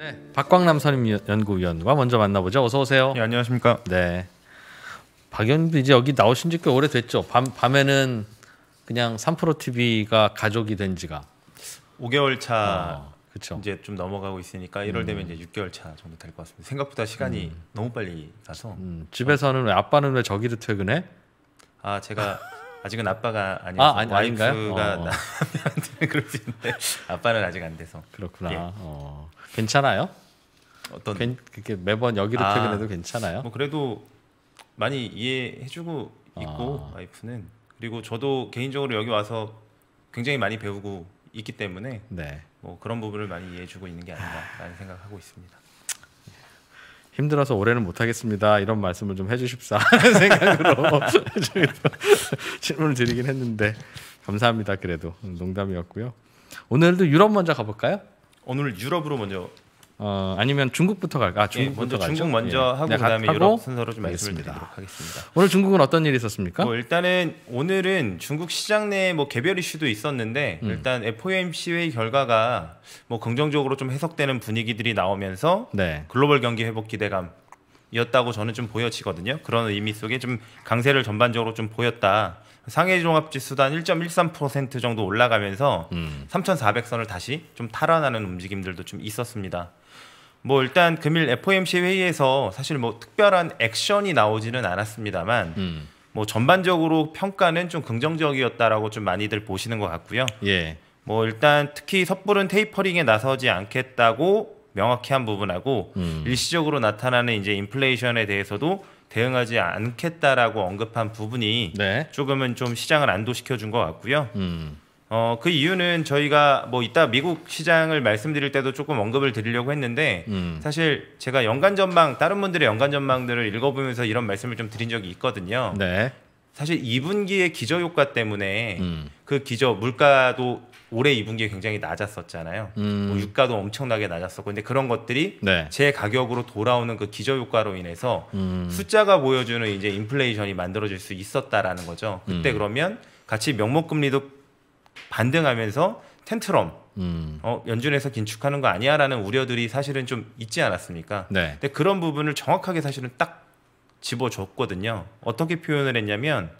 네, 박광남 선임연구위원과 먼저 만나보죠. 어서 오세요. 네, 안녕하십니까. 네, 박연도 이제 여기 나오신 지 꽤 오래됐죠. 밤 밤에는 그냥 3프로 TV가 가족이 된 지가 5개월 차. 어, 그렇죠. 이제 좀 넘어가고 있으니까 이럴 되면 이제 6개월 음. 차 정도 될 것 같습니다. 생각보다 시간이 음. 너무 빨리 가서 음, 집에서는 왜 아빠는 왜 저기로 퇴근해? 아 제가 아직은 아빠가 아니고 아, 아니, 와이프가 어. 남편한테 그러수는데 아빠는 아직 안 돼서 그렇구나. 예. 어. 괜찮아요? 어떤 괜, 그게 매번 여기로 아, 퇴근해도 괜찮아요? 뭐 그래도 많이 이해해주고 아. 있고 아. 와이프는 그리고 저도 개인적으로 여기 와서 굉장히 많이 배우고 있기 때문에 네. 뭐 그런 부분을 많이 이해해주고 있는 게 아닌가라는 생각하고 있습니다. 힘들어서 올해는 못하겠습니다. 이런 말씀을 좀 해주십사 하는 생각으로 질문을 드리긴 했는데 감사합니다. 그래도 농담이었고요. 오늘도 유럽 먼저 가볼까요? 오늘 유럽으로 먼저 어 아니면 중국부터 갈까? 아, 중국 예, 먼저 가죠? 중국 먼저 예. 하고 네, 그다음에 하고 유럽 순서로 좀 알겠습니다. 하겠습니다. 오늘 중국은 어떤 일이 있었습니까? 뭐 일단은 오늘은 중국 시장 내뭐 개별 이슈도 있었는데 음. 일단 FOMC 회의 결과가 뭐 긍정적으로 좀 해석되는 분위기들이 나오면서 네. 글로벌 경기 회복 기대감 이었다고 저는 좀 보여지거든요. 그런 의미 속에 좀 강세를 전반적으로 좀 보였다. 상해 종합지수단 1.13% 정도 올라가면서 음. 3,400선을 다시 좀 탈환하는 움직임들도 좀 있었습니다. 뭐 일단 금일 FOMC 회의에서 사실 뭐 특별한 액션이 나오지는 않았습니다만 음. 뭐 전반적으로 평가는 좀 긍정적이었다라고 좀 많이들 보시는 것 같고요. 예. 뭐 일단 특히 섣부른 테이퍼링에 나서지 않겠다고 명확히 한 부분하고 음. 일시적으로 나타나는 이제 인플레이션에 대해서도 대응하지 않겠다라고 언급한 부분이 네. 조금은 좀 시장을 안도시켜 준 것 같고요. 음. 어, 그 이유는 저희가 뭐 이따 미국 시장을 말씀드릴 때도 조금 언급을 드리려고 했는데 음. 사실 제가 연간 전망 다른 분들의 연간 전망들을 읽어보면서 이런 말씀을 좀 드린 적이 있거든요. 네. 사실 2분기의 기저 효과 때문에 음. 그 기저 물가도 올해 2분기에 굉장히 낮았었잖아요. 뭐 음. 뭐 유가도 엄청나게 낮았었고, 근데 그런 것들이 네. 제 가격으로 돌아오는 그 기저 효과로 인해서 음. 숫자가 보여주는 이제 인플레이션이 만들어질 수 있었다라는 거죠. 그때 음. 그러면 같이 명목 금리도 반등하면서 텐트럼 음. 어, 연준에서 긴축하는 거 아니야라는 우려들이 사실은 좀 있지 않았습니까? 네. 근데 그런 부분을 정확하게 사실은 딱 집어줬거든요. 어떻게 표현을 했냐면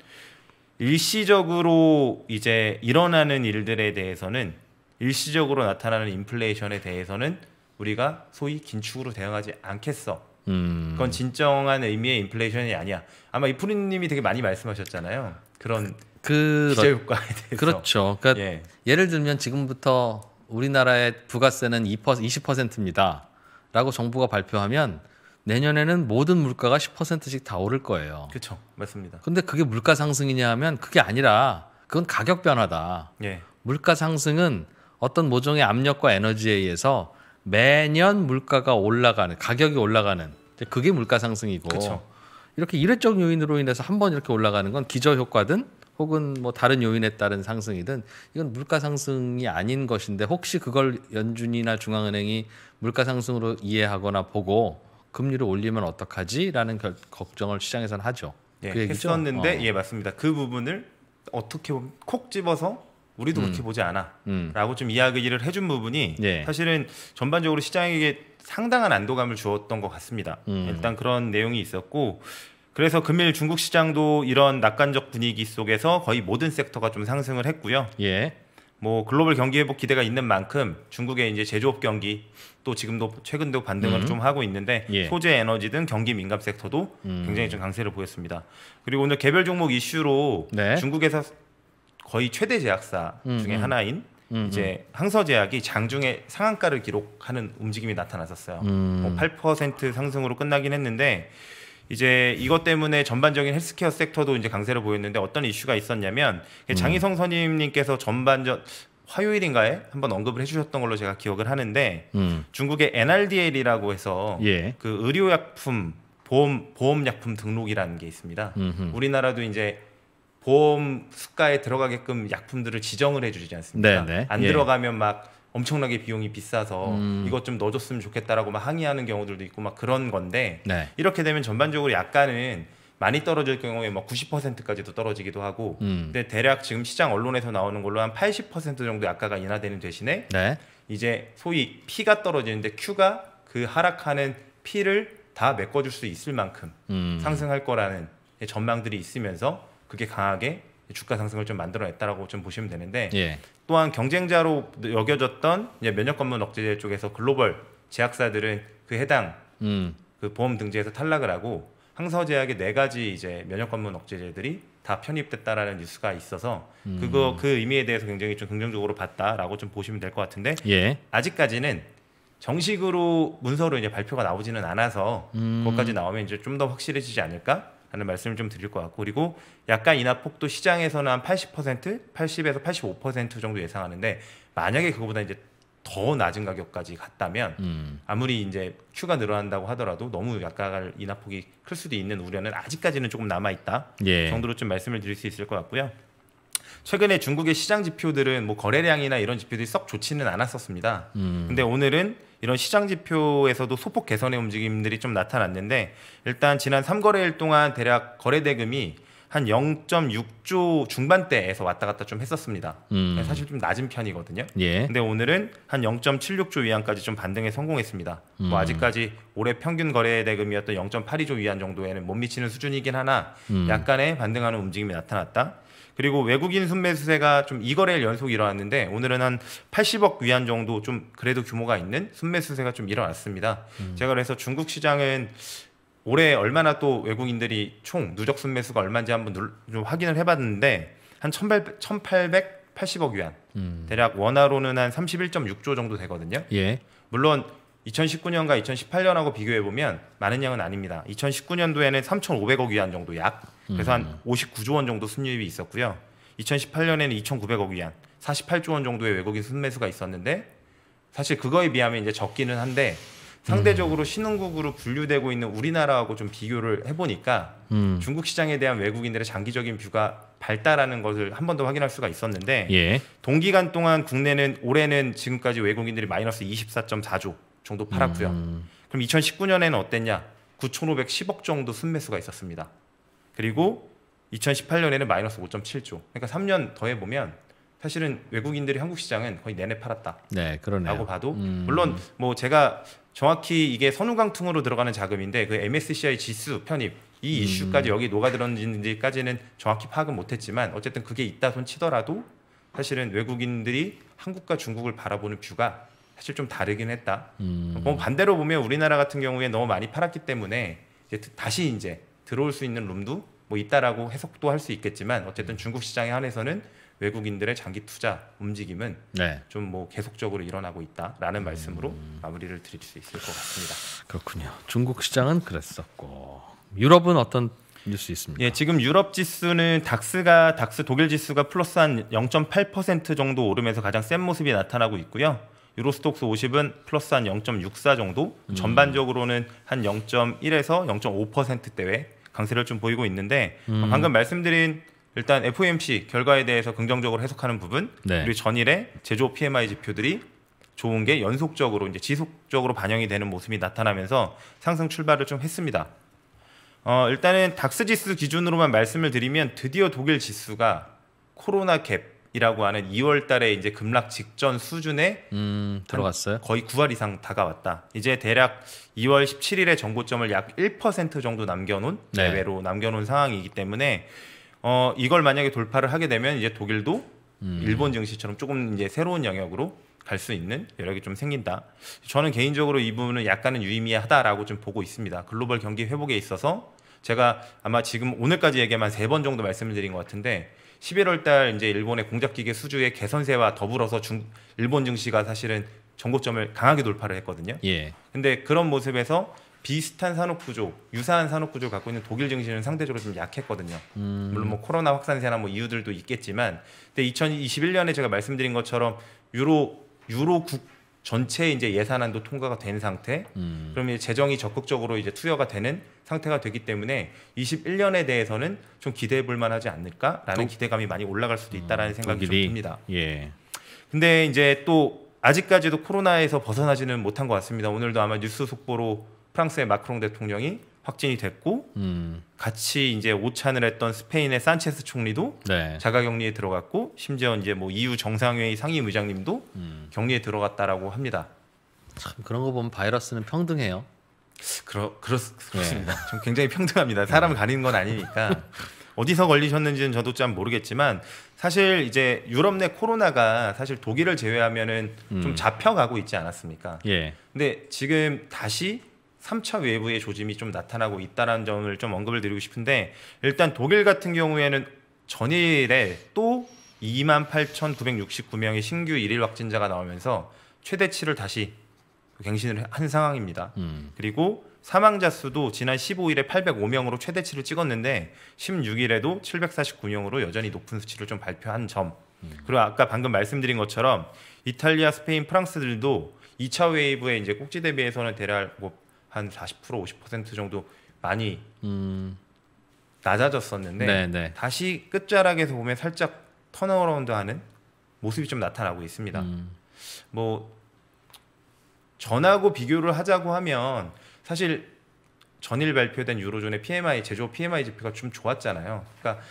일시적으로 이제 일어나는 일들에 대해서는 일시적으로 나타나는 인플레이션에 대해서는 우리가 소위 긴축으로 대응하지 않겠어. 음. 그건 진정한 의미의 인플레이션이 아니야. 아마 이 푸린님이 되게 많이 말씀하셨잖아요. 그런 그, 기저 효과에 대해서. 그렇죠. 그러니까 예. 예를 들면 지금부터 우리나라의 부가세는 20%입니다. 라고 정부가 발표하면 내년에는 모든 물가가 10%씩 다 오를 거예요. 그렇죠. 맞습니다. 근데 그게 물가 상승이냐 하면 그게 아니라 그건 가격 변화다. 예. 물가 상승은 어떤 모종의 압력과 에너지에 의해서 매년 물가가 올라가는 가격이 올라가는 그게 물가 상승이고 그쵸. 이렇게 일회적 요인으로 인해서 한 번 이렇게 올라가는 건 기저 효과든 혹은 뭐 다른 요인에 따른 상승이든 이건 물가 상승이 아닌 것인데 혹시 그걸 연준이나 중앙은행이 물가 상승으로 이해하거나 보고 금리를 올리면 어떡하지라는 결, 걱정을 시장에서는 하죠. 예, 그 했었는데 어. 예 맞습니다. 그 부분을 어떻게 보면 콕 집어서 우리도 음. 그렇게 보지 않아라고 음. 좀 이야기를 해준 부분이 예. 사실은 전반적으로 시장에게 상당한 안도감을 주었던 것 같습니다. 음. 일단 그런 내용이 있었고 그래서 금일 중국 시장도 이런 낙관적 분위기 속에서 거의 모든 섹터가 좀 상승을 했고요. 예. 뭐 글로벌 경기 회복 뭐 기대가 있는 만큼 중국의 이제 제조업 경기 또 지금도 최근도 반등을 음. 좀 하고 있는데 예. 소재 에너지 등 경기 민감 섹터도 음. 굉장히 좀 강세를 보였습니다. 그리고 오늘 개별 종목 이슈로 네. 중국에서 거의 최대 제약사 음. 중에 음. 하나인 음, 이제 음. 항서제약이 장중에 상한가를 기록하는 움직임이 나타났었어요. 음. 뭐8% 상승으로 끝나긴 했는데 이제 이것 때문에 전반적인 헬스케어 섹터도 이제 강세를 보였는데 어떤 이슈가 있었냐면 음. 장희성 선임님께서 전반적 화요일인가에 한번 언급을 해주셨던 걸로 제가 기억을 하는데 음. 중국의 NRDL이라고 해서 예. 그 의료약품 보험 보험약품 등록이라는 게 있습니다. 음흠. 우리나라도 이제 보험 수가에 들어가게끔 약품들을 지정을 해주지 않습니까? 네네. 네. 안 예. 들어가면 막 엄청나게 비용이 비싸서 음. 이것 좀 넣어줬으면 좋겠다라고 막 항의하는 경우들도 있고 막 그런 건데 네. 이렇게 되면 전반적으로 약간은 많이 떨어질 경우에 막 뭐 90%까지도 떨어지기도 하고 음. 근데 대략 지금 시장 언론에서 나오는 걸로 한 80% 정도 약가가 인하되는 대신에 네. 이제 소위 P가 떨어지는데 Q가 그 하락하는 P를 다 메꿔줄 수 있을 만큼 음. 상승할 거라는 전망들이 있으면서 그게 강하게 주가 상승을 좀 만들어냈다라고 좀 보시면 되는데 예. 또한 경쟁자로 여겨졌던 면역 검문 억제제 쪽에서 글로벌 제약사들은 그 해당 음. 그 보험 등재에서 탈락을 하고 항서제약의 네 가지 이제 면역 검문 억제제들이 다 편입됐다라는 뉴스가 있어서 음. 그거 그 의미에 대해서 굉장히 좀 긍정적으로 봤다라고 좀 보시면 될 것 같은데 예. 아직까지는 정식으로 문서로 이제 발표가 나오지는 않아서 음. 그것까지 나오면 이제 좀 더 확실해지지 않을까? 라는 말씀을 좀 드릴 것 같고 그리고 약간 인하폭도 시장에서는 한 80%, 80에서 85% 정도 예상하는데 만약에 그거보다 이제 더 낮은 가격까지 갔다면 음. 아무리 이제 큐가 늘어난다고 하더라도 너무 약간 인하폭이 클 수도 있는 우려는 아직까지는 조금 남아 있다 예. 정도로 좀 말씀을 드릴 수 있을 것 같고요. 최근에 중국의 시장 지표들은 뭐 거래량이나 이런 지표들이 썩 좋지는 않았었습니다. 음. 근데 오늘은 이런 시장 지표에서도 소폭 개선의 움직임들이 좀 나타났는데 일단 지난 3거래일 동안 대략 거래 대금이 한 0.6조 중반대에서 왔다 갔다 좀 했었습니다. 음. 네, 사실 좀 낮은 편이거든요. 예. 근데 오늘은 한 0.76조 위안까지 좀 반등에 성공했습니다. 뭐 음. 뭐 아직까지 올해 평균 거래 대금이었던 0.82조 위안 정도에는 못 미치는 수준이긴 하나 음. 약간의 반등하는 움직임이 나타났다. 그리고 외국인 순매수세가 좀 2거래일 연속 일어났는데 오늘은 한 80억 위안 정도 좀 그래도 규모가 있는 순매수세가 좀 일어났습니다. 음. 제가 그래서 중국 시장은 올해 얼마나 또 외국인들이 총 누적 순매수가 얼마인지 한번 눌, 좀 확인을 해봤는데 한 1880억 위안 음. 대략 원화로는 한 31.6조 정도 되거든요. 예. 물론 2019년과 2018년하고 비교해 보면 많은 양은 아닙니다. 2019년도에는 3,500억 위안 정도 약 그래서 한 59조 음. 원 정도 순이익이 있었고요. 2018년에는 2,900억 위안, 48조 원 정도의 외국인 순매수가 있었는데 사실 그거에 비하면 이제 적기는 한데 상대적으로 음. 신흥국으로 분류되고 있는 우리나라하고 좀 비교를 해보니까 음. 중국 시장에 대한 외국인들의 장기적인 뷰가 발달하는 것을 한 번 더 확인할 수가 있었는데 예. 동기간 동안 국내는 올해는 지금까지 외국인들이 마이너스 24.4조 정도 팔았고요. 음. 그럼 2019년에는 어땠냐? 9,510억 정도 순매수가 있었습니다. 그리고 2018년에는 마이너스 5.7조. 그러니까 3년 더해 보면 사실은 외국인들이 한국 시장은 거의 내내 팔았다. 네, 그러네요. 라고 봐도 음. 물론 뭐 제가 정확히 이게 선우강통으로 들어가는 자금인데 그 MSCI 지수 편입 이 음. 이슈까지 여기 녹아들었는지까지는 정확히 파악은 못했지만 어쨌든 그게 있다 손 치더라도 사실은 외국인들이 한국과 중국을 바라보는 뷰가 사실 좀 다르긴 했다. 음. 뭐 반대로 보면 우리나라 같은 경우에 너무 많이 팔았기 때문에 이제 다시 이제 들어올 수 있는 룸도 뭐 있다라고 해석도 할 수 있겠지만 어쨌든 음. 중국 시장에 한해서는 외국인들의 장기 투자 움직임은 네. 좀뭐 계속적으로 일어나고 있다라는 말씀으로 음. 마무리를 드릴 수 있을 것 같습니다. 그렇군요. 중국 시장은 그랬었고 유럽은 어떤 뉴스 있습니다. 예, 지금 유럽 지수는 닥스가 닥스 독일 지수가 플러스 한 0.8% 정도 오르면서 가장 센 모습이 나타나고 있고요. 유로스톡스 50은 플러스 한 0.64 정도, 음. 전반적으로는 한 0.1에서 0.5%대외 강세를 좀 보이고 있는데 음. 방금 말씀드린 일단 FOMC 결과에 대해서 긍정적으로 해석하는 부분 네. 그리고 전일에 제조 PMI 지표들이 좋은 게 연속적으로 이제 지속적으로 반영이 되는 모습이 나타나면서 상승 출발을 좀 했습니다. 어, 일단은 닥스 지수 기준으로만 말씀을 드리면 드디어 독일 지수가 코로나 갭 이라고 하는 2월 달에 이제 급락 직전 수준에 음, 들어갔어요. 거의 9월 이상 다가왔다. 이제 대략 2월 17일에 정고점을 약 1% 정도 남겨놓은 네. 대외로 남겨놓은 상황이기 때문에 어, 이걸 만약에 돌파를 하게 되면 이제 독일도 음. 일본 증시처럼 조금 이제 새로운 영역으로 갈 수 있는 여력이 좀 생긴다. 저는 개인적으로 이 부분은 약간은 유의미하다라고 좀 보고 있습니다. 글로벌 경기 회복에 있어서 제가 아마 지금 오늘까지 얘기만 세 번 정도 말씀을 드린 것 같은데 11월 달 이제 일본의 공작 기계 수주의 개선세와 더불어서 중, 일본 증시가 사실은 전고점을 강하게 돌파를 했거든요. 예. 근데 그런 모습에서 비슷한 산업 구조, 유사한 산업 구조를 갖고 있는 독일 증시는 상대적으로 좀 약했거든요. 음. 물론 뭐 코로나 확산세나 뭐 이유들도 있겠지만, 근데 2021년에 제가 말씀드린 것처럼 유로 유로국 전체 이제 예산안도 통과가 된 상태. 음. 그러면 재정이 적극적으로 이제 투여가 되는 상태가 되기 때문에 21년에 대해서는 좀 기대해 볼 만하지 않을까라는 도, 기대감이 많이 올라갈 수도 음, 있다라는 음, 생각이 이좀 듭니다. 예. 근데 이제 또 아직까지도 코로나에서 벗어나지는 못한 것 같습니다. 오늘도 아마 뉴스 속보로 프랑스의 마크롱 대통령이 확진이 됐고 음. 같이 이제 오찬을 했던 스페인의 산체스 총리도 네. 자가격리에 들어갔고 심지어 이제 뭐 EU 정상회의 상임의장님도 음. 격리에 들어갔다라고 합니다. 참 그런 거 보면 바이러스는 평등해요. 그러, 그렇, 그렇습니다. 네. 좀 굉장히 평등합니다. 사람 네. 가리는 건 아니니까. 어디서 걸리셨는지는 저도 잘 모르겠지만 사실 이제 유럽 내 코로나가 사실 독일을 제외하면은 음. 좀 잡혀가고 있지 않았습니까? 예. 근데 지금 다시 3차 외부의 조짐이 좀 나타나고 있다는 점을 좀 언급을 드리고 싶은데 일단 독일 같은 경우에는 전일에 또 28,969명의 신규 일일 확진자가 나오면서 최대치를 다시 갱신을 한 상황입니다. 음. 그리고 사망자 수도 지난 15일에 805명으로 최대치를 찍었는데 16일에도 749명으로 여전히 높은 수치를 좀 발표한 점. 음. 그리고 아까 방금 말씀드린 것처럼 이탈리아, 스페인, 프랑스들도 2차 웨이브의 이제 꼭지 대비해서는 대략 뭐 한40% 50% 정도 많이 음. 낮아졌었는데 네네. 네. 다시 끝자락에서 보면 살짝 턴어라운드하는 모습이 좀 나타나고 있습니다. 음. 뭐 전하고 비교를 하자고 하면 사실 전일 발표된 유로존의 PMI 제조 PMI 지표가 좀 좋았잖아요. 그러니까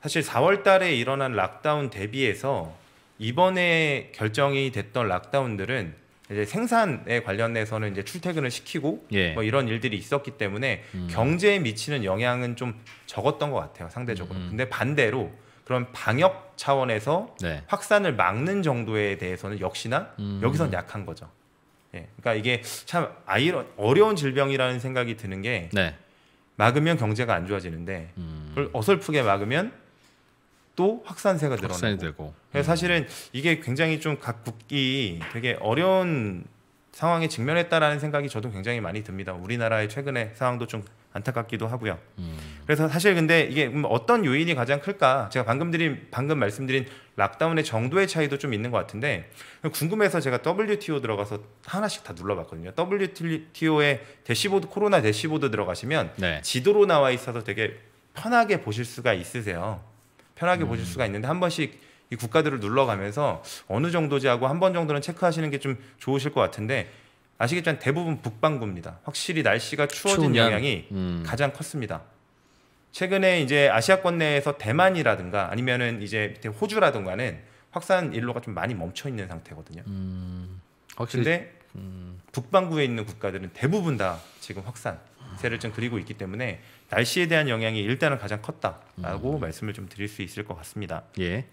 사실 4월달에 일어난 락다운 대비해서 이번에 결정이 됐던 락다운들은 이제 생산에 관련해서는 이제 출퇴근을 시키고 예. 뭐 이런 일들이 있었기 때문에 음. 경제에 미치는 영향은 좀 적었던 것 같아요 상대적으로. 음. 근데 반대로 그런 방역 차원에서 네. 확산을 막는 정도에 대해서는 역시나 음. 여기선 약한 거죠. 예, 그러니까 이게 참 아이러 어려운 질병이라는 생각이 드는 게 네. 막으면 경제가 안 좋아지는데 음. 그걸 어설프게 막으면 또 확산세가 늘어나고 되고. 그래서 예, 음. 사실은 이게 굉장히 좀각 국이 되게 어려운 상황에 직면했다라는 생각이 저도 굉장히 많이 듭니다. 우리나라의 최근의 상황도 좀 안타깝기도 하고요. 음. 그래서 사실 근데 이게 음 어떤 요인이 가장 클까? 제가 방금 드린 방금 말씀드린 락다운의 정도의 차이도 좀 있는 것 같은데 궁금해서 제가 WTO 들어가서 하나씩 다 눌러봤거든요. WTO의 대시보드 코로나 대시보드 들어가시면 네. 지도로 나와 있어서 되게 편하게 보실 수가 있으세요. 편하게 음. 보실 수가 있는데 한 번씩 이 국가들을 눌러가면서 어느 정도지 하고 한 번 정도는 체크하시는 게 좀 좋으실 것 같은데 아시겠지만 대부분 북반구입니다. 확실히 날씨가 추워진 영향이 음. 가장 컸습니다. 최근에 이제 아시아권 내에서 대만이라든가 아니면은 이제 호주라든가는 확산 일로가 좀 많이 멈춰 있는 상태거든요. 음, 확실히 북반구에 있는 국가들은 대부분 다 지금 확산세를 좀 그리고 있기 때문에 날씨에 대한 영향이 일단은 가장 컸다라고 음. 말씀을 좀 드릴 수 있을 것 같습니다. 예.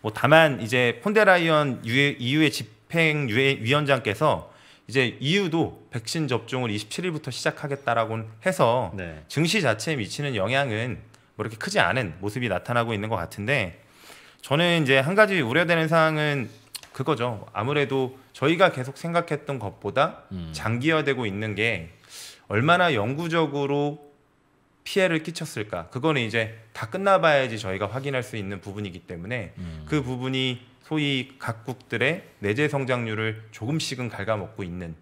뭐 다만 이제 폰데라이언 EU의 집행위원장께서 이제 EU도 백신 접종을 27일부터 시작하겠다라고 해서 네. 증시 자체에 미치는 영향은 뭐 이렇게 크지 않은 모습이 나타나고 있는 것 같은데 저는 이제 한 가지 우려되는 사항은 그거죠. 아무래도 저희가 계속 생각했던 것보다 음. 장기화되고 있는 게 얼마나 영구적으로 피해를 끼쳤을까 그거는 이제 다 끝나봐야지 저희가 확인할 수 있는 부분이기 때문에 음. 그 부분이 소위 각국들의 내재 성장률을 조금씩은 갉아먹고 있는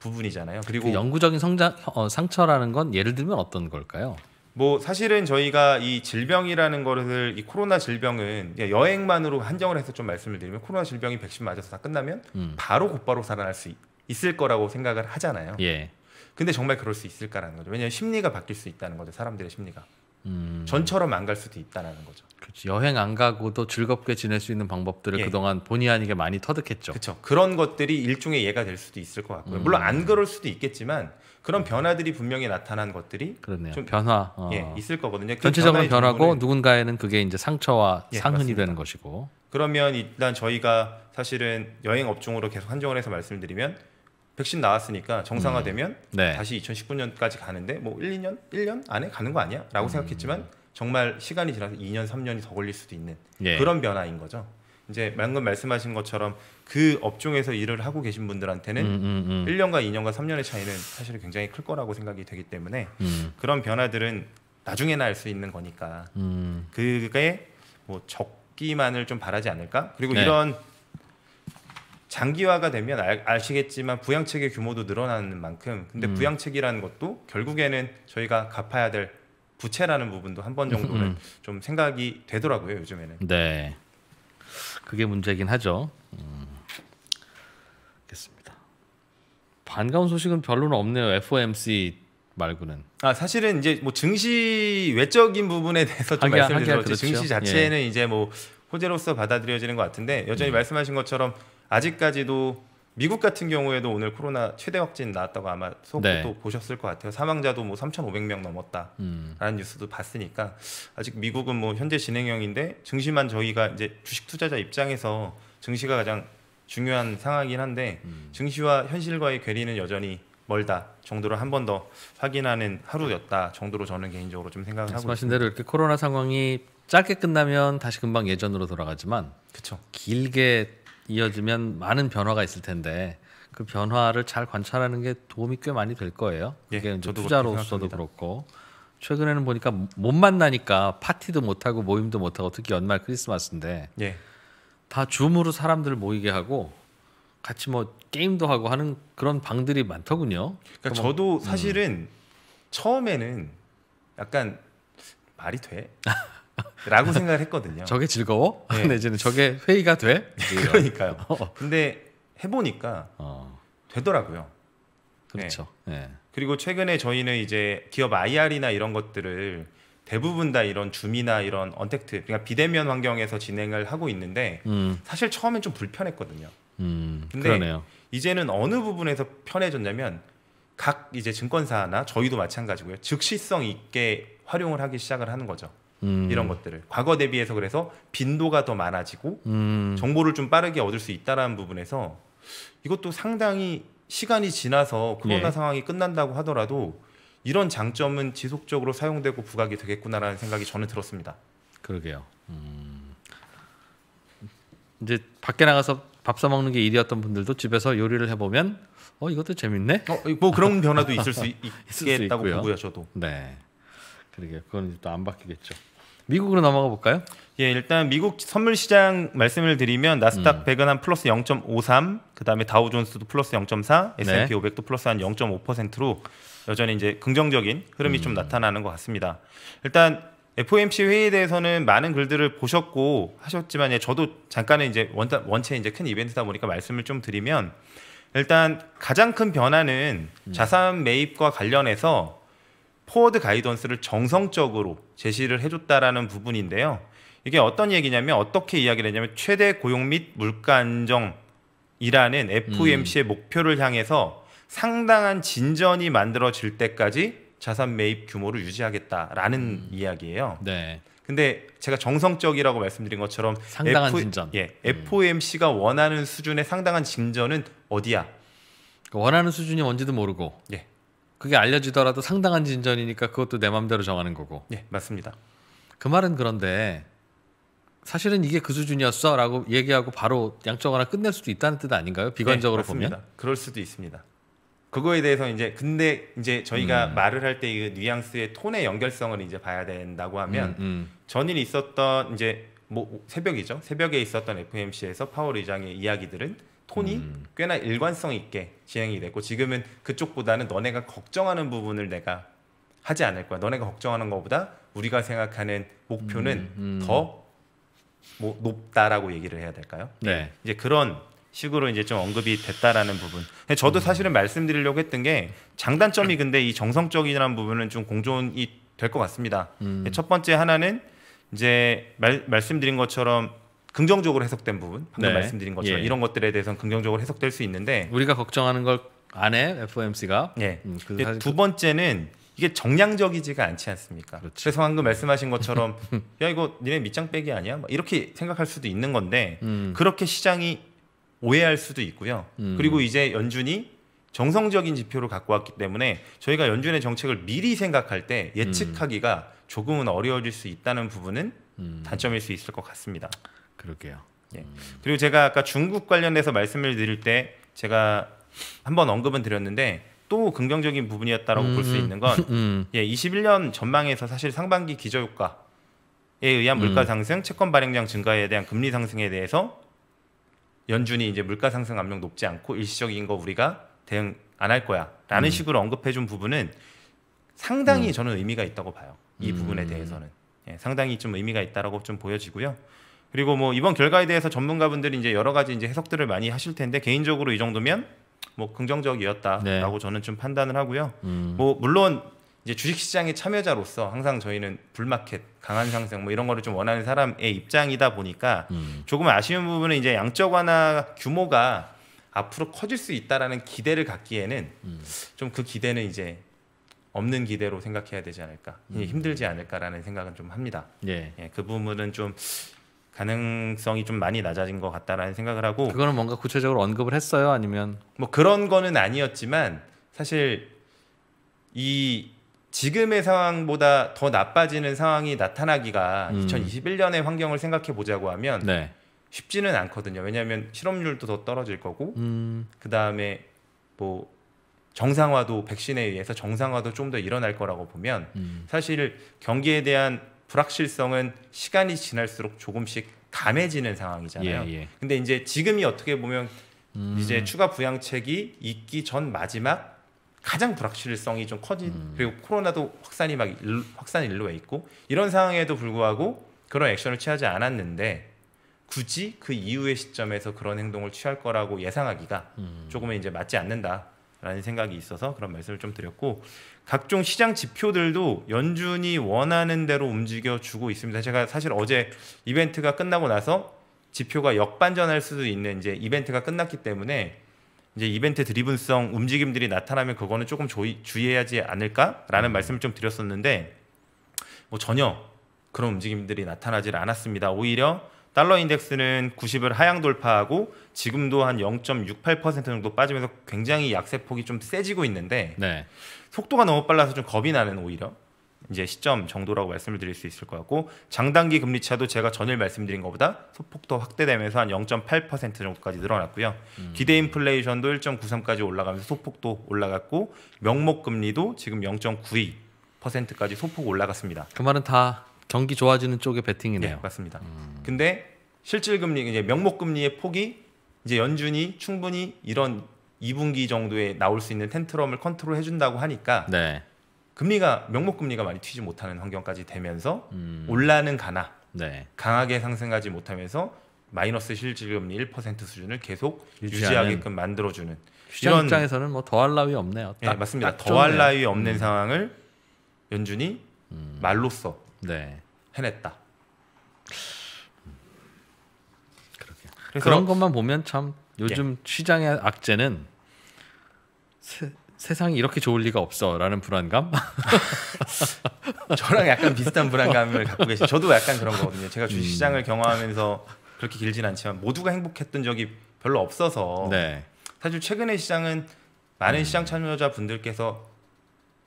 부분이잖아요. 그리고 그 영구적인 성장 어, 상처라는 건 예를 들면 어떤 걸까요? 뭐 사실은 저희가 이 질병이라는 것을 이 코로나 질병은 여행만으로 한정을 해서 좀 말씀을 드리면 코로나 질병이 백신 맞아서 다 끝나면 음. 바로 곧바로 살아날 수 있, 을 거라고 생각을 하잖아요. 예. 근데 정말 그럴 수 있을까라는 거죠. 왜냐하면 심리가 바뀔 수 있다는 거죠. 사람들의 심리가. 음. 전처럼 안 갈 수도 있다라는 거죠. 그렇지. 여행 안 가고도 즐겁게 지낼 수 있는 방법들을 예. 그동안 본의 아니게 많이 터득했죠. 그렇죠. 그런 것들이 일종의 예가 될 수도 있을 것 같고요. 음. 물론 안 그럴 수도 있겠지만 그런 변화들이 분명히 나타난 것들이 그렇네요. 좀 변화 어. 예, 있을 거거든요. 그 전체적으로 변하고 정도는... 누군가에는 그게 이제 상처와 예, 상흔이 맞습니다. 되는 것이고 그러면 일단 저희가 사실은 여행 업종으로 계속 한정을 해서 말씀드리면 백신 나왔으니까 정상화되면 음. 네. 다시 2019년까지 가는데 뭐 1, 2년, 1년 안에 가는 거 아니야? 라고 음. 생각했지만 정말 시간이 지나서 2년, 3년이 더 걸릴 수도 있는 예. 그런 변화인 거죠. 이제 방금 말씀하신 것처럼 그 업종에서 일을 하고 계신 분들한테는 음, 음, 1년과 음. 2년과 3년의 차이는 사실 굉장히 클 거라고 생각이 되기 때문에 음. 그런 변화들은 나중에나 알 수 있는 거니까 음. 그게 뭐 적기만을 좀 바라지 않을까? 그리고 네. 이런 장기화가 되면 알, 아, 시겠지만 부양책의 규모도 늘어나는 만큼 근데 음. 부양책이라는 것도 결국에는 저희가 갚아야 될 부채라는 부분도 한 번 정도는 음. 좀 생각이 되더라고요 요즘에는. 네. 그게 문제긴 하죠. 음. 알겠습니다. 반가운 소식은 별로는 없네요. FOMC 말고는. 아 사실은 이제 뭐 증시 외적인 부분에 대해서 좀 말씀을 드렸죠. 그렇죠. 증시 자체는 예. 이제 뭐 호재로서 받아들여지는 것 같은데 여전히 음. 말씀하신 것처럼 아직까지도 미국 같은 경우에도 오늘 코로나 최대 확진 나왔다고 아마 속보도 네. 보셨을 것 같아요. 사망자도 뭐 3,500명 넘었다라는 음. 뉴스도 봤으니까 아직 미국은 뭐 현재 진행형인데 증시만 저희가 이제 주식 투자자 입장에서 증시가 가장 중요한 상황이긴 한데 음. 증시와 현실과의 괴리는 여전히 멀다 정도로 한 번 더 확인하는 하루였다 정도로 저는 개인적으로 좀 생각을 하고 있습니다. 말씀하신 대로 이렇게 코로나 상황이 짧게 끝나면 다시 금방 예전으로 돌아가지만 그쵸. 길게 이어지면 많은 변화가 있을 텐데 그 변화를 잘 관찰하는 게 도움이 꽤 많이 될 거예요. 예, 그게 예, 이제 투자로서도 그렇고 최근에는 보니까 못 만나니까 파티도 못 하고 모임도 못 하고 특히 연말 크리스마스인데 예. 다 줌으로 사람들 을 모이게 하고 같이 뭐 게임도 하고 하는 그런 방들이 많더군요. 그러니까 저도 음. 사실은 음. 처음에는 약간 말이 돼? 라고 생각을 했거든요. 저게 즐거워? 네. 근데 네, 이제는 저게 회의가 돼? 네, 그러니까요. 어. 근데 해보니까 어. 되더라고요. 그렇죠. 네. 네. 그리고 최근에 저희는 이제 기업 IR이나 이런 것들을 대부분 다 이런 줌이나 이런 언택트 그러니까 비대면 환경에서 진행을 하고 있는데 음. 사실 처음엔 좀 불편했거든요. 음, 근데 그러네요. 이제는 어느 부분에서 편해졌냐면 각 이제 증권사나 저희도 마찬가지고요. 즉시성 있게 활용을 하기 시작을 하는 거죠. 음. 이런 것들을 과거 대비해서 그래서 빈도가 더 많아지고 음. 정보를 좀 빠르게 얻을 수 있다라는 부분에서 이것도 상당히 시간이 지나서 코로나 예. 상황이 끝난다고 하더라도 이런 장점은 지속적으로 사용되고 부각이 되겠구나라는 생각이 저는 들었습니다. 그러게요. 음. 이제 밖에 나가서 밥 사 먹는 게 일이었던 분들도 집에서 요리를 해보면 어 이것도 재밌네. 어, 뭐 그런 변화도 있을 수 있, 겠다고 보고요, 저도. 네. 그러게요. 그건 또 안 바뀌겠죠. 미국으로 넘어가 볼까요? 예, 일단 미국 선물 시장 말씀을 드리면 나스닥 음. 100은 한 플러스 0.53, 그다음에 다우존스도 플러스 0.4, S&P 네. 500도 플러스 한 0.5%로 여전히 이제 긍정적인 흐름이 음. 좀 나타나는 것 같습니다. 일단 FOMC 회의에 대해서는 많은 글들을 보셨고 하셨지만 예, 저도 잠깐은 이제 원, 원체 이제 큰 이벤트다 보니까 말씀을 좀 드리면 일단 가장 큰 변화는 음. 자산 매입과 관련해서 포워드 가이던스를 정성적으로 제시를 해줬다라는 부분인데요. 이게 어떤 얘기냐면 어떻게 이야기를 했냐면 최대 고용 및 물가 안정이라는 FOMC의 음. 목표를 향해서 상당한 진전이 만들어질 때까지 자산 매입 규모를 유지하겠다라는 음. 이야기예요. 네. 근데 제가 정성적이라고 말씀드린 것처럼 상당한 F, 진전. 예, 음. FOMC가 원하는 수준의 상당한 진전은 어디야? 그 원하는 수준이 뭔지도 모르고 예. 그게 알려지더라도 상당한 진전이니까 그것도 내맘대로 정하는 거고. 예, 맞습니다. 그 말은 그런데 사실은 이게 그 수준이었어라고 얘기하고 바로 양쪽 하나 끝낼 수도 있다는 뜻 아닌가요? 네, 비관적으로 네, 보면. 그럴 수도 있습니다. 그거에 대해서 이제 근데 이제 저희가 음. 말을 할 때 이 뉘앙스의 톤의 연결성을 이제 봐야 된다고 하면 음, 음. 전일 있었던 이제 뭐 새벽이죠 새벽에 있었던 FMC에서 파월 의장의 이야기들은 톤이 음. 꽤나 일관성 있게 진행이 됐고 지금은 그쪽보다는 너네가 걱정하는 부분을 내가 하지 않을 거야. 너네가 걱정하는 것보다 우리가 생각하는 목표는 음, 음. 더뭐 높다라고 얘기를 해야 될까요? 네. 이제 그런 식으로 이제 좀 언급이 됐다라는 부분. 저도 음. 사실은 말씀드리려고 했던 게 장단점이 근데 이 정성적이라는 부분은 좀 공존이 될 것 같습니다. 음. 첫 번째 하나는 이제 말, 말씀드린 것처럼 긍정적으로 해석된 부분 방금 네. 말씀드린 것처럼 예. 이런 것들에 대해서는 긍정적으로 해석될 수 있는데 우리가 걱정하는 걸안해 FOMC가 네. 예. 음, 그 사실... 두 그 번째는 이게 정량적이지가 않지 않습니까? 그렇지. 그래서 방금 말씀하신 것처럼 야 이거 니네 밑장 빼기 아니야? 이렇게 생각할 수도 있는 건데 음. 그렇게 시장이 오해할 수도 있고요. 음. 그리고 이제 연준이 정성적인 지표를 갖고 왔기 때문에 저희가 연준의 정책을 미리 생각할 때 음. 예측하기가 조금은 어려워질 수 있다는 부분은 음. 단점일 수 있을 것 같습니다. 그럴게요. 예. 음. 그리고 제가 아까 중국 관련해서 말씀을 드릴 때 제가 한번 언급은 드렸는데 또 긍정적인 부분이었다라고 음. 볼수 음. 있는 건 음. 예, 21년 전망에서 사실 상반기 기저효과에 의한 물가 음. 상승, 채권 발행량 증가에 대한 금리 상승에 대해서 연준이 이제 물가 상승 압력 높지 않고 일시적인 거 우리가 대응 안 할 거야라는 음. 식으로 언급해 준 부분은 상당히 저는 의미가 있다고 봐요. 이 부분에 대해서는 예, 상당히 좀 의미가 있다라고 좀 보여지고요. 그리고 뭐 이번 결과에 대해서 전문가분들이 이제 여러 가지 이제 해석들을 많이 하실 텐데 개인적으로 이 정도면 뭐 긍정적이었다라고 네. 저는 좀 판단을 하고요. 음. 뭐 물론 이제 주식시장의 참여자로서 항상 저희는 불마켓, 강한 상승 뭐 이런 거를 좀 원하는 사람의 입장이다 보니까 음. 조금 아쉬운 부분은 이제 양적 완화 규모가 앞으로 커질 수 있다라는 기대를 갖기에는 음. 좀그 기대는 이제 없는 기대로 생각해야 되지 않을까 음. 힘들지 않을까라는 생각은 좀 합니다. 예. 예, 그 부분은 좀 가능성이 좀 많이 낮아진 것 같다라는 생각을 하고 그거는 뭔가 구체적으로 언급을 했어요 아니면 뭐 그런 거는 아니었지만 사실 이 지금의 상황보다 더 나빠지는 상황이 나타나기가 음. 2021년의 환경을 생각해 보자고 하면 네. 쉽지는 않거든요. 왜냐하면 실업률도 더 떨어질 거고 음. 그 다음에 뭐 정상화도 백신에 의해서 정상화도 좀 더 일어날 거라고 보면 음. 사실 경기에 대한 불확실성은 시간이 지날수록 조금씩 감해지는 상황이잖아요. 예, 예. 근데 이제 지금이 어떻게 보면 음. 이제 추가 부양책이 있기 전 마지막 가장 불확실성이 좀 커진 음. 그리고 코로나도 확산이 막일 확산 일로에 있고 이런 상황에도 불구하고 그런 액션을 취하지 않았는데 굳이 그 이후의 시점에서 그런 행동을 취할 거라고 예상하기가 음. 조금은 이제 맞지 않는다 라는 생각이 있어서 그런 말씀을 좀 드렸고 각종 시장 지표들도 연준이 원하는 대로 움직여 주고 있습니다. 제가 사실 어제 이벤트가 끝나고 나서 지표가 역반전할 수도 있는 이제 이벤트가 끝났기 때문에 이제 이벤트 드리븐성 움직임들이 나타나면 그거는 조금 조이, 주의해야지 않을까라는 음. 말씀을 좀 드렸었는데 뭐 전혀 그런 움직임들이 나타나질 않았습니다. 오히려 달러 인덱스는 90을 하향 돌파하고 지금도 한 0.68% 정도 빠지면서 굉장히 약세 폭이 좀 세지고 있는데 네. 속도가 너무 빨라서 좀 겁이 나는 오히려 이제 시점 정도라고 말씀을 드릴 수 있을 것 같고 장단기 금리 차도 제가 전일 말씀드린 것보다 소폭더 확대되면서 한 0.8% 정도까지 늘어났고요. 음. 기대 인플레이션도 1.93까지 올라가면서 소폭도 올라갔고 명목 금리도 지금 0.92%까지 소폭 올라갔습니다. 그 말은 다 경기 좋아지는 쪽에 베팅이네요. 네, 맞습니다. 음. 근데 실질 금리 이제 명목 금리의 폭이 이제 연준이 충분히 이런 2분기 정도에 나올 수 있는 텐트럼을 컨트롤 해준다고 하니까 네. 금리가 명목 금리가 많이 튀지 못하는 환경까지 되면서 음. 올라는 가나 네. 강하게 상승하지 못하면서 마이너스 실질금리 1% 수준을 계속 유지하게끔 만들어주는 이런 입장에서는 뭐 더할 나위 없네요. 네, 딱, 네, 맞습니다. 더할 나위 없는 음. 상황을 연준이 음. 말로써 네. 해냈다. 그래서 그런 것만 보면 참 요즘 예. 시장의 악재는 세, 상이 이렇게 좋을 리가 없어라는 불안감. 저랑 약간 비슷한 불안감을 갖고 계시. 저도 약간 그런 거거든요. 제가 주식 음. 시장을 음. 경험하면서 그렇게 길진 않지만 모두가 행복했던 적이 별로 없어서 네. 사실 최근의 시장은 많은 음. 시장 참여자 분들께서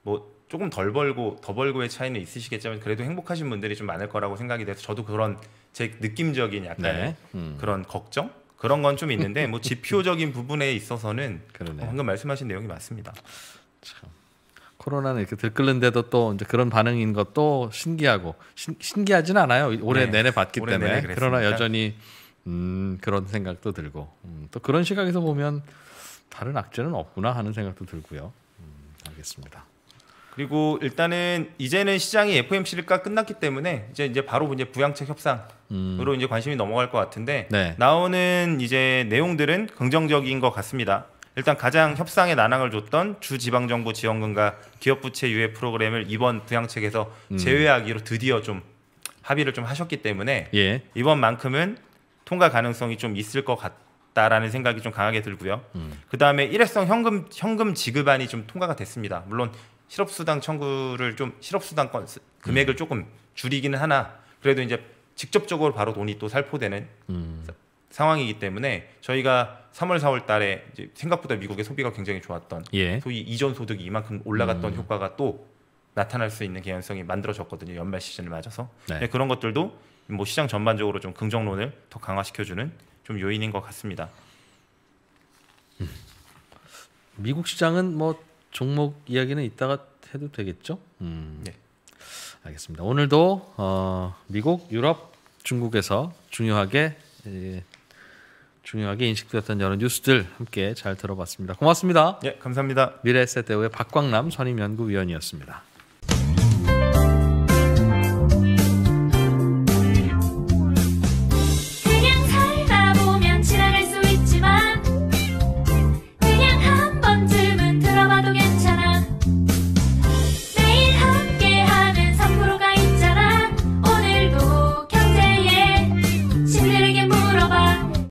뭐 조금 덜 벌고 더 벌고의 차이는 있으시겠지만 그래도 행복하신 분들이 좀 많을 거라고 생각이 돼서 저도 그런 제 느낌적인 약간 네. 음. 그런 걱정 그런 건 좀 있는데 뭐 지표적인 부분에 있어서는 어, 방금 말씀하신 내용이 맞습니다. 참. 코로나는 이렇게 들끓는데도 또 이제 그런 반응인 것도 신기하고 신, 신기하진 않아요. 올해 네. 내내 봤기 올해 때문에 내내 그러나 여전히 음, 그런 생각도 들고 음, 또 그런 시각에서 보면 다른 악재는 없구나 하는 생각도 들고요. 음, 알겠습니다. 그리고 일단은 이제는 시장이 FOMC가 끝났기 때문에 이제 이제 바로 이제 부양책 협상으로 음. 이제 관심이 넘어갈 것 같은데 네. 나오는 이제 내용들은 긍정적인 것 같습니다. 일단 가장 협상에 난항을 줬던 주 지방 정부 지원금과 기업 부채 유예 프로그램을 이번 부양책에서 음. 제외하기로 드디어 좀 합의를 좀 하셨기 때문에 예. 이번만큼은 통과 가능성이 좀 있을 것 같. 다라는 생각이 좀 강하게 들고요. 음. 그 다음에 일회성 현금 현금 지급안이 좀 통과가 됐습니다. 물론 실업수당 청구를 좀 실업수당 건 금액을 음. 조금 줄이기는 하나 그래도 이제 직접적으로 바로 돈이 또 살포되는 음. 상황이기 때문에 저희가 3월 4월 달에 생각보다 미국의 소비가 굉장히 좋았던 예. 소위 이전 소득이 이만큼 올라갔던 음. 효과가 또 나타날 수 있는 개연성이 만들어졌거든요 연말 시즌을 맞아서 네. 네 그런 것들도 뭐 시장 전반적으로 좀 긍정론을 더 강화시켜주는 좀 요인인 것 같습니다. 음. 미국 시장은 뭐 종목 이야기는 이따가 해도 되겠죠? 음. 네. 알겠습니다. 오늘도 어, 미국, 유럽, 중국에서 중요하게 예, 중요하게 인식되었던 여러 뉴스들 함께 잘 들어봤습니다. 고맙습니다. 예, 감사합니다. 미래에셋대우의 박광남 선임연구위원이었습니다.